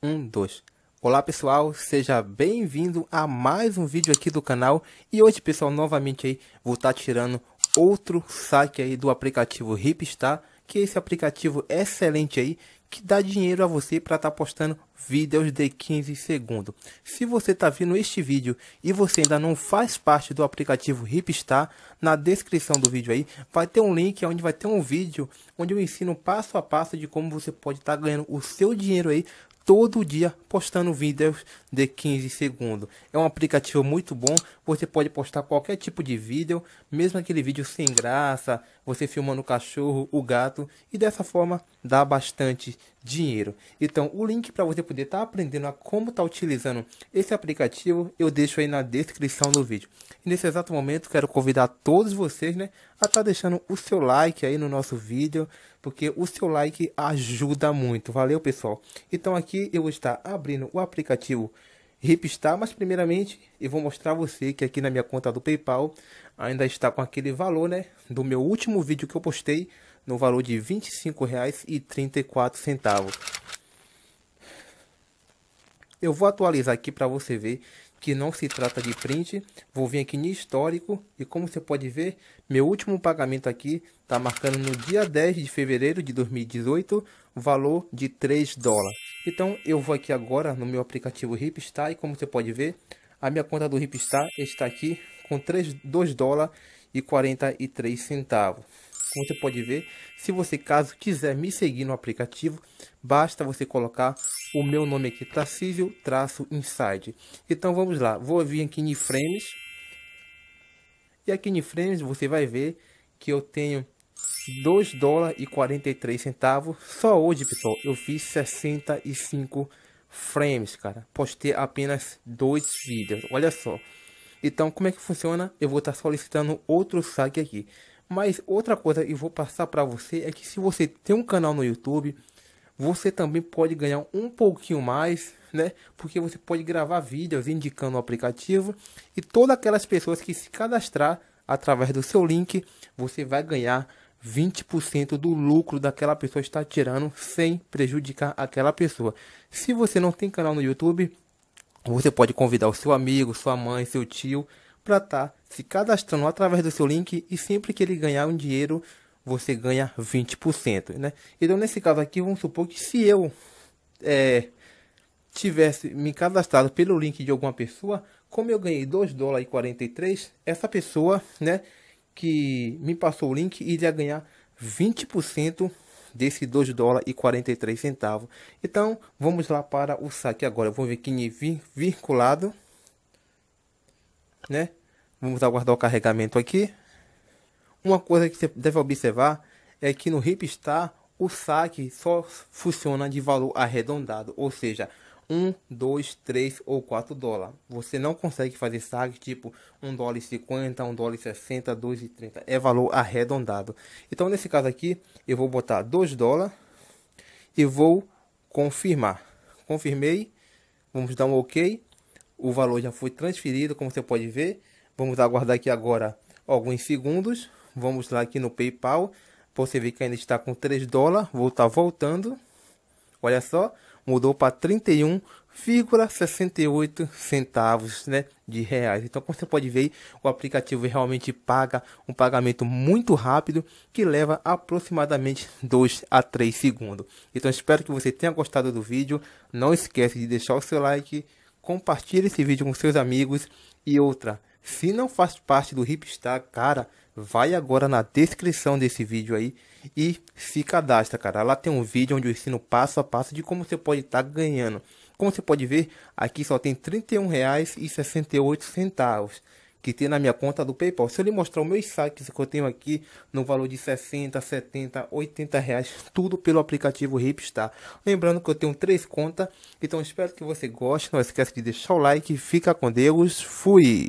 Um, dois. Olá pessoal, seja bem-vindo a mais um vídeo aqui do canal e hoje pessoal, novamente aí, vou estar tá tirando outro saque aí do aplicativo Ripstar, que é esse aplicativo excelente aí, que dá dinheiro a você para estar tá postando vídeos de 15 segundos. Se você está vendo este vídeo e você ainda não faz parte do aplicativo Ripstar, na descrição do vídeo aí vai ter um link onde vai ter um vídeo onde eu ensino passo a passo de como você pode estar tá ganhando o seu dinheiro aí todo dia postando vídeos de 15 segundos. É um aplicativo muito bom, você pode postar qualquer tipo de vídeo, mesmo aquele vídeo sem graça, você filmando o cachorro, o gato, e dessa forma dá bastante dinheiro. Então, o link para você poder estar tá aprendendo a como estar tá utilizando esse aplicativo, eu deixo aí na descrição do vídeo. E nesse exato momento, quero convidar todos vocês, né, a estar tá deixando o seu like aí no nosso vídeo, porque o seu like ajuda muito. Valeu, pessoal. Então, aqui eu vou estar abrindo o aplicativo Ripstar, mas primeiramente eu vou mostrar a você que aqui na minha conta do PayPal ainda está com aquele valor, né, do meu último vídeo que eu postei no valor de R$ 25,34. Eu vou atualizar aqui para você ver que não se trata de print. Vou vir aqui no histórico e como você pode ver, meu último pagamento aqui está marcando no dia 10 de fevereiro de 2018, valor de 3 dólares. Então eu vou aqui agora no meu aplicativo Ripstar e como você pode ver, a minha conta do Ripstar está aqui com 3, 2 dólares e 43 centavos como você pode ver. Se você caso quiser me seguir no aplicativo, basta você colocar o meu nome aqui, Tarcísio traço Inside. Então vamos lá, vou vir aqui em Frames. E aqui em Frames você vai ver que eu tenho 2 dólares e 43 centavos. Só hoje, pessoal, eu fiz 65 frames, cara. Postei apenas dois vídeos, olha só. Então, como é que funciona? Eu vou estar solicitando outro saque aqui. Mas outra coisa que eu vou passar para você é que se você tem um canal no YouTube, você também pode ganhar um pouquinho mais, né? Porque você pode gravar vídeos indicando o aplicativo e todas aquelas pessoas que se cadastrar através do seu link, você vai ganhar 20% do lucro daquela pessoa está tirando sem prejudicar aquela pessoa. Se você não tem canal no YouTube, você pode convidar o seu amigo, sua mãe, seu tio para estar tá se cadastrando através do seu link e sempre que ele ganhar um dinheiro, você ganha 20%, né? Então, nesse caso aqui, vamos supor que se eu é, tivesse me cadastrado pelo link de alguma pessoa, como eu ganhei 2 dólares e 43, essa pessoa, né, que me passou o link iria ganhar 20% desse 2 dólares e 43 centavos. Então, vamos lá para o saque agora. vou ver que é vir vinculado, né? Vamos aguardar o carregamento aqui. Uma coisa que você deve observar é que no Ripstar o saque só funciona de valor arredondado, ou seja, 1, 2, 3 ou 4 dólares. Você não consegue fazer saque tipo 1 dólar e 50, 1 dólar e 60, 2 e 30. É valor arredondado. Então, nesse caso aqui, eu vou botar 2 dólares e vou confirmar. Confirmei. Vamos dar um OK. O valor já foi transferido, como você pode ver. Vamos aguardar aqui agora alguns segundos. Vamos lá aqui no PayPal. Você vê que ainda está com 3 dólares. Vou estar tá voltando. Olha só, mudou para 31,68 centavos, né, de reais. Então, como você pode ver, o aplicativo realmente paga um pagamento muito rápido que leva aproximadamente 2 a 3 segundos. Então, espero que você tenha gostado do vídeo. Não esquece de deixar o seu like, compartilhe esse vídeo com seus amigos e outra se não faz parte do Hipstar, cara, vai agora na descrição desse vídeo aí e se cadastra, cara. Lá tem um vídeo onde eu ensino passo a passo de como você pode estar tá ganhando. Como você pode ver, aqui só tem R$ 31,68 que tem na minha conta do PayPal. Se eu lhe mostrar os meus saques que eu tenho aqui no valor de 60, 70, 80 reais, tudo pelo aplicativo Ripstar. Lembrando que eu tenho três contas, então espero que você goste. Não esqueça de deixar o like. Fica com Deus. Fui!